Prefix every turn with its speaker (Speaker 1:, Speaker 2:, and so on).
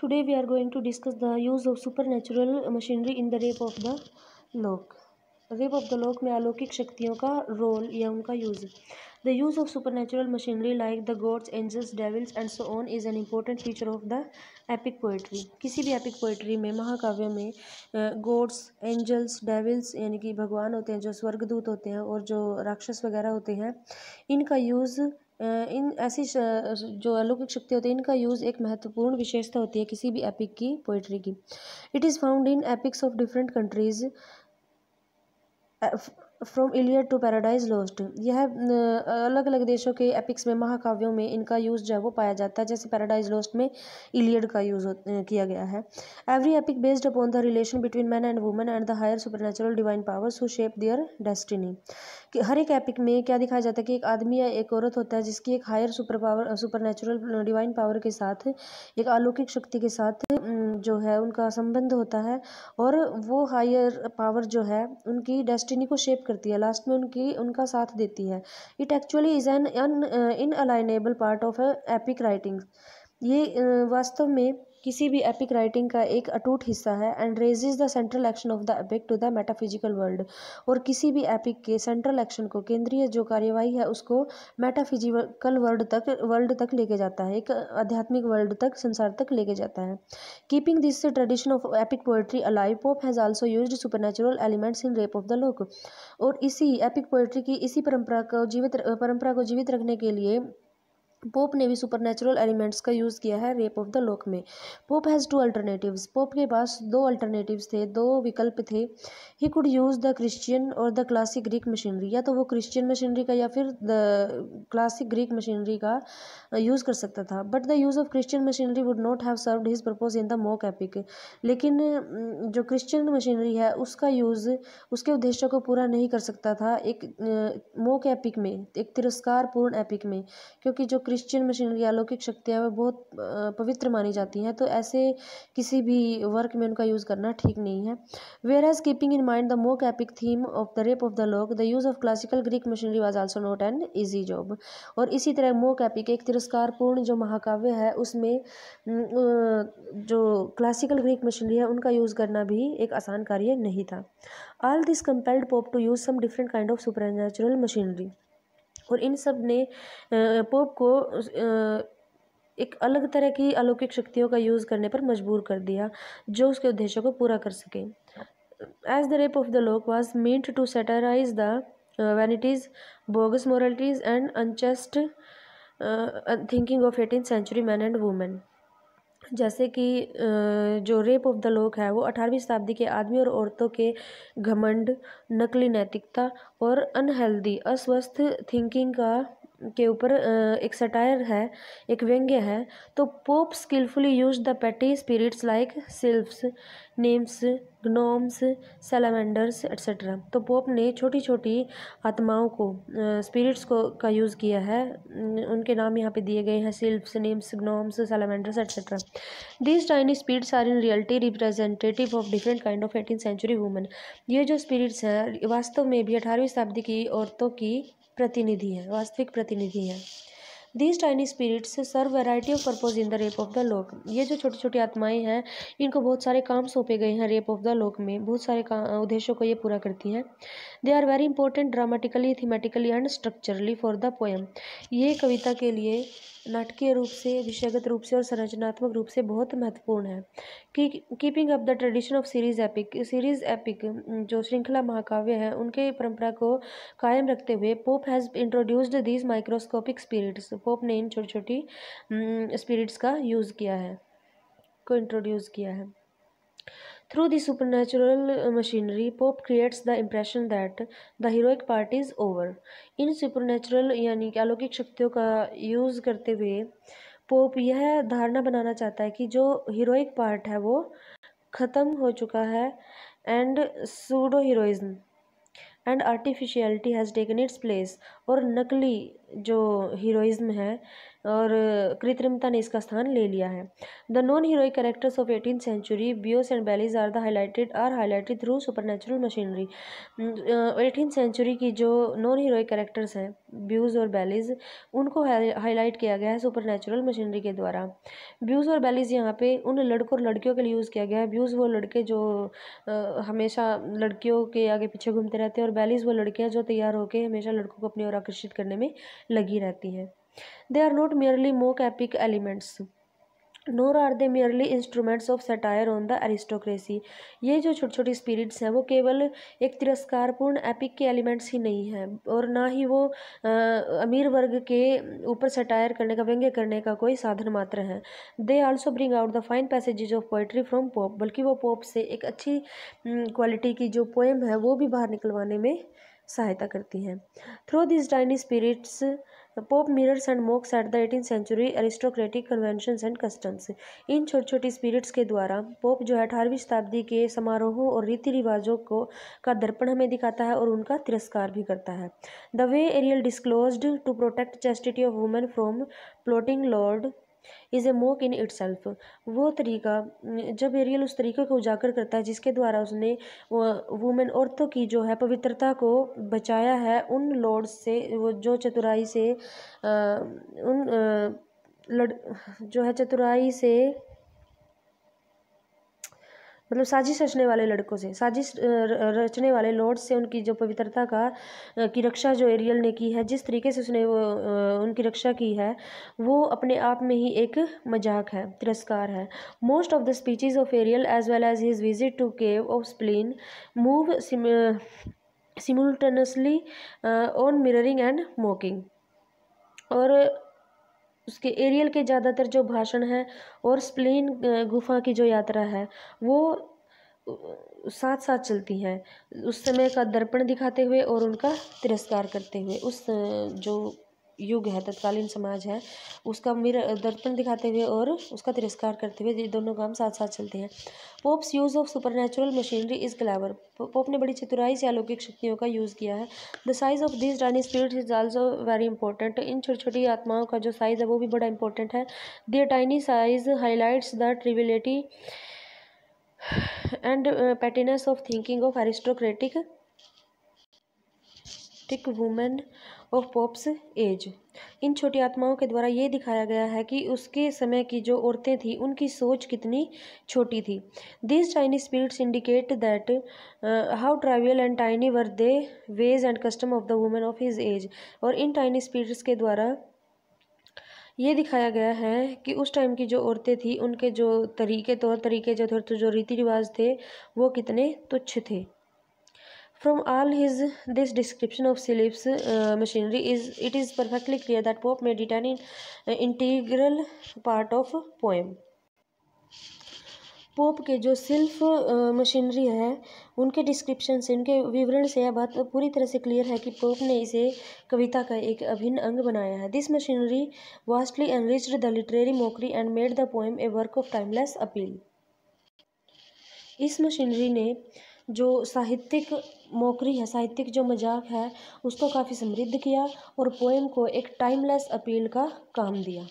Speaker 1: Today we are going to discuss the use of supernatural machinery in the rape of the lock rape of the lock में अलौकिक शक्तियों का role या उनका use the use of super natural machinery like the gods angels devils and so on is an important feature of the epic poetry किसी भी epic poetry में महाकाव्यों में गॉड्स एंजल्स डेविल्स यानी कि भगवान होते हैं जो स्वर्गदूत होते हैं और जो राक्षस वगैरह होते हैं इनका यूज़ इन ऐसी जो अलौकिक शक्ति होती है इनका यूज़ एक महत्वपूर्ण विशेषता होती है किसी भी एपिक की पोइट्री की it is found in epics of different countries from Iliad to Paradise Lost यह अलग अलग देशों के एपिक्स में महाकाव्यों में इनका यूज़ जो है वो पाया जाता है जैसे पैराडाइज लॉस्ट में इलियड का यूज़ किया गया है every epic based upon the relation between man and women and the higher supernatural divine powers who shape their destiny कि हर एक एपिक में क्या दिखाया जाता है कि एक आदमी या एक औरत होता है जिसकी एक higher super power super natural divine power के साथ एक अलौकिक शक्ति के साथ जो है उनका संबंध होता है और वो हायर पावर जो है उनकी डेस्टिनी को शेप करती है लास्ट में उनकी उनका साथ देती है it actually is an un inalienable part of epic writing ये वास्तव में किसी भी एपिक राइटिंग का एक अटूट हिस्सा है and raise the central action of the epic to the metaphysical world और किसी भी एपिक के सेंट्रल एक्शन को केंद्रीय जो कार्यवाही है उसको मेटाफिजिकल वर्ल्ड तक वर्ल्ड तक लेके जाता है एक आध्यात्मिक वर्ल्ड तक संसार तक लेके जाता है keeping this tradition of epic poetry alive Pope has also use supernatural elements in rape of the lock और इसी एपिक पोएट्री की इसी परंपरा को जीवित परंपरा को जीवित रखने के लिए पोप ने भी सुपरनेचुरल एलिमेंट्स का यूज़ किया है रेप ऑफ द लॉक में Pope has two alternatives Pope के पास दो अल्टरनेटिव्स थे दो विकल्प थे ही कुड यूज़ द क्रिश्चियन और द क्लासिक ग्रीक मशीनरी या तो वो क्रिश्चियन मशीनरी का या फिर द क्लासिक ग्रीक मशीनरी का यूज़ uh, कर सकता था but the use of Christian machinery would not have serve his purpose in the mock epic लेकिन mm, जो क्रिश्चियन मशीनरी है उसका यूज़ उसके उद्देश्य को पूरा नहीं कर सकता था एक मोक uh, एपिक में एक तिरस्कारपूर्ण एपिक में क्योंकि जो क्रिश्चियन मशीनरी अलौकिक शक्तियाँ वह बहुत पवित्र मानी जाती हैं तो ऐसे किसी भी वर्क में उनका यूज़ करना ठीक नहीं है whereas keeping in mind the mock epic theme of the rape of the lock the use of classical Greek machinery was also not an easy job और इसी तरह मोक एपिक एक तिरस्कारपूर्ण जो महाकाव्य है उसमें जो क्लासिकल ग्रीक मशीनरी है उनका यूज़ करना भी एक आसान कार्य नहीं था all this compelled Pope to use some different kind of super natural machinery और इन सब ने पोप को एक अलग तरह की अलौकिक शक्तियों का यूज़ करने पर मजबूर कर दिया जो उसके उद्देश्य को पूरा कर सके as the rape of the lock was meant to satirize the vanities bogus moralities and unchaste thinking of eighteen century man and women जैसे कि जो रेप ऑफ़ द लोक है वो अठारहवीं शताब्दी के आदमी और औरतों के घमंड नकली नैतिकता और अनहेल्दी अस्वस्थ थिंकिंग का के ऊपर एक सटायर है एक व्यंग्य है तो Pope skillfully use the petty spirits like sylphs nymphs gnomes salamanders et cetera तो पोप ने छोटी छोटी आत्माओं को स्पिरिट्स को का यूज़ किया है उनके नाम यहाँ पे दिए गए हैं sylphs nymphs gnomes salamanders et cetera this tiny spirits are in reality representative of different kind of eighteen century women ये जो स्पिरिट्स हैं वास्तव में भी अठारहवीं शताब्दी की औरतों की प्रतिनिधि हैं वास्तविक प्रतिनिधि हैं these tiny spirits serve variety of purpose in the rape of the lock ये जो छोटी छोटी आत्माएं हैं इनको बहुत सारे काम सौंपे गए हैं रेप ऑफ द लोक में बहुत सारे उद्देश्यों को ये पूरा करती हैं they are very important dramatically thematically and structurally for the poem ये कविता के लिए नाटकीय रूप से विषयगत रूप से और संरचनात्मक रूप से बहुत महत्वपूर्ण है की keeping up the tradition of series epic series epic जो श्रृंखला महाकाव्य है उनके परंपरा को कायम रखते हुए Pope has introduced these microscopic spirits Pope ने इन छोटी छोटी स्पिरिट्स का यूज़ किया है को इंट्रोड्यूस किया है Through the supernatural uh, machinery, Pope creates the impression that the heroic part is over. In supernatural यानी कि अलौकिक शक्तियों का यूज़ करते हुए पोप यह धारणा बनाना चाहता है कि जो हीरोइक पार्ट है वो ख़त्म हो चुका है and pseudo heroism and artificiality has taken its place और नकली जो हीरोइज्म है और कृत्रिमता ने इसका स्थान ले लिया है the non heroic characters of eighteen century beaus and belles are the highlighted are highlighted through super machinery eighteen century की जो नॉन हीरोइक कैरेक्टर्स हैं ब्यूज और बैलीज उनको हाईलाइट किया गया है सुपर मशीनरी के द्वारा ब्यूज और बैलीज यहाँ पे उन लड़कों और लड़कियों के लिए यूज़ किया गया है ब्यूज वो लड़के जो आ, हमेशा लड़कियों के आगे पीछे घूमते रहते हैं और बैलीज वो लड़कियाँ जो तैयार होकर हमेशा लड़कों को अपनी ओर आकर्षित करने में लगी रहती हैं they are not merely mock epic elements nor are they merely instruments of satire on the aristocracy ये जो छोटी छोटी स्पिरिट्स हैं वो केवल एक तिरस्कारपूर्ण एपिक के एलिमेंट्स ही नहीं हैं और ना ही वो आ, अमीर वर्ग के ऊपर सटायर करने का व्यंग्य करने का कोई साधन मात्र है they also bring out the fine passages of poetry from Pope बल्कि वो पोप से एक अच्छी क्वालिटी की जो पोएम है वो भी बाहर निकलवाने में सहायता करती हैं through this tiny spirits Pope Pope and and at the eighteen century aristocratic convention and customs इन छोटी छोटी स्पिरिट्स के द्वारा पोप जो है अठारहवीं शताब्दी के समारोहों और रीति रिवाजों को का दर्पण हमें दिखाता है और उनका तिरस्कार भी करता है the way Ariel disclose to protect chastity of women from plotting lord is a mock in it वो तरीका जब एरियल उस तरीके को उजागर करता है जिसके द्वारा उसने वुमेन औरतों की जो है पवित्रता को बचाया है उन लोड से वो जो चतुराई से उन लड़ जो है चतुराई से मतलब साजिश रचने वाले लड़कों से साजिश रचने वाले लॉर्ड से उनकी जो पवित्रता का की रक्षा जो एरियल ने की है जिस तरीके से उसने वो उनकी रक्षा की है वो अपने आप में ही एक मजाक है तिरस्कार है most of the speeches of Ariel as well as his visit to cave of spleen move simultaneously on mirroring and mocking और उसके एरियल के ज़्यादातर जो भाषण हैं और स्प्लेन गुफा की जो यात्रा है वो साथ साथ चलती हैं उस समय का दर्पण दिखाते हुए और उनका तिरस्कार करते हुए उस जो युग है तत्कालीन समाज है उसका मेरा दर्पण दिखाते हुए और उसका तिरस्कार करते हुए ये दोनों काम साथ साथ चलते हैं Pope's use of supernatural machinery is clever Pope ने बड़ी चतुराई से अलौकिक शक्तियों का यूज़ किया है the size of this tiny spirit is also very important इन छोटी छोटी आत्माओं का जो साइज़ है वो भी बड़ा इंपॉर्टेंट है their tiny size highlights the triviality and pettiness of thinking of aristocratic mystic women of Pope's age इन छोटी आत्माओं के द्वारा ये दिखाया गया है कि उसके समय की जो औरतें थीं उनकी सोच कितनी छोटी थी दिस चाइनीज spirits indicate that how trivial and tiny were they ways and custom of the women of his age और इन टाइनी स्पिरिट्स के द्वारा ये दिखाया गया है कि उस टाइम की जो औरतें थीं उनके जो तरीके तौर तरीके जो जो रीति रिवाज थे वो कितने तुच्छ थे From all his this description of Philip's uh, machinery is it is perfectly clear that Pope made it an in, uh, integral part of poem. Pope के जो सिल्फ मशीनरी uh, है उनके डिस्क्रिप्शन से उनके विवरण से यह बात पूरी तरह से क्लियर है कि पोप ने इसे कविता का एक अभिन्न अंग बनाया है this machinery vastly enriched the literary mockery and made the poem a work of timeless appeal इस मशीनरी ने जो साहित्यिक मौकरी है साहित्यिक जो मज़ाक है उसको काफ़ी समृद्ध किया और पोएम को एक टाइमलेस अपील का काम दिया